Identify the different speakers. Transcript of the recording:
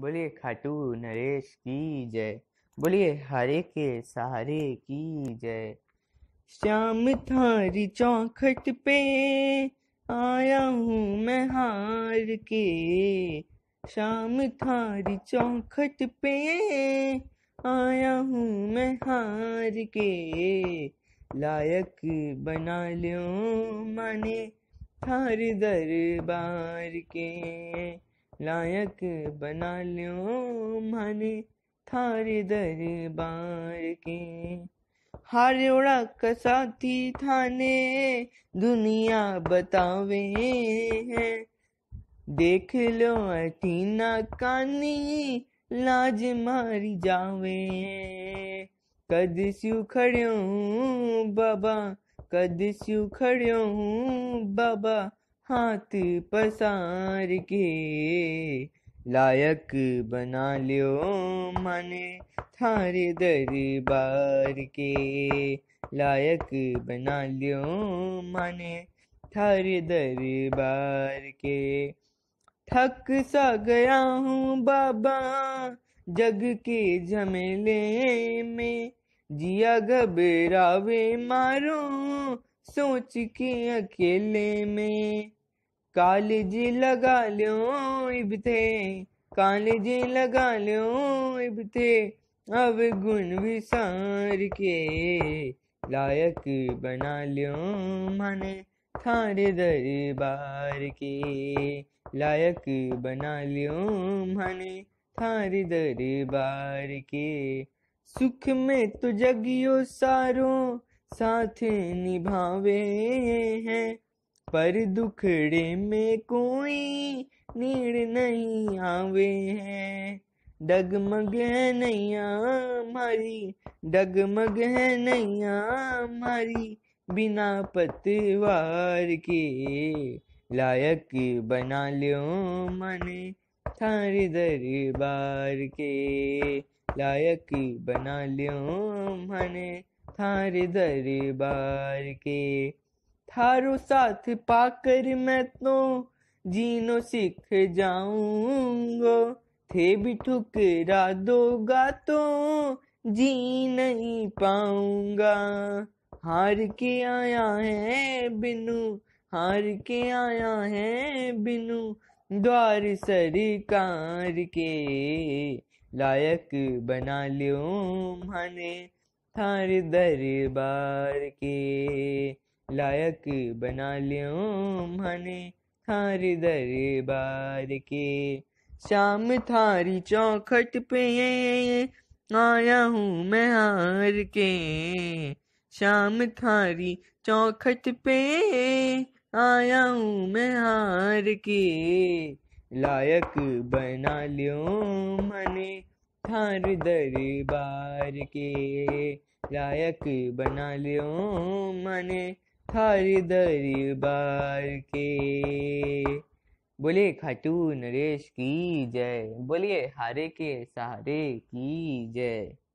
Speaker 1: बोलिए खाटू नरेश की जय बोलिए हरे के सहारे की जय श्याम थारी चौखट पे आया हूँ मैं हार के श्याम थारी चौखट पे आया हूँ मैं हार के लायक बना लो माने थार दरबार के लायक बना ल्यो माने थारे दरबार के हारोड़ा कसाती थाने दुनिया बतावे हैं देख लो अटीना कानी लाज मारी जावे कद स्यू खड़ो बाबा कद स्यू खड़ो बाबा हाथ पसार के लायक बना लियो मन थारे दरबार के लायक बना लियो मन थारे दरबार के थक सा गया हूँ बाबा जग के झमेले में जिया घबरावे मारो सोच के अकेले में कालेज लगा लो इबते कालेज लगा लो थे अब गुण विसार के लायक बना लो माने थारे दरबार के लायक बना लो माने थारे दरबार के सुख में तो जगियो सारो साथ निभावे हैं पर दुखड़े में कोई नीड़ नहीं आवे है डगमग है नैया मारी डगमग है नैया मारी बिना पतवार के लायक बना लियो मने थारे दरबार के लायक बना लियो मने थारे दरबार के थारो साथ पाकर मैं तो जीनो सीख जाऊंगो थे भी ठुकरा दोगा तो जी नहीं पाऊंगा हार के आया है बिनु हार के आया है बिनु द्वार सरकार के लायक बना लियो मने थार दरबार के लायक बना लियो मने थारी दरबार के श्याम थारी चौखट पे आया हूँ मैं हार के श्याम थारी चौखट पे आया हूँ मैं हार के लायक बना लियो मने थार दरबार के लायक बना लियो मने हर दरबार के बोलिए खाटू नरेश की जय बोलिए हारे के सहारे की जय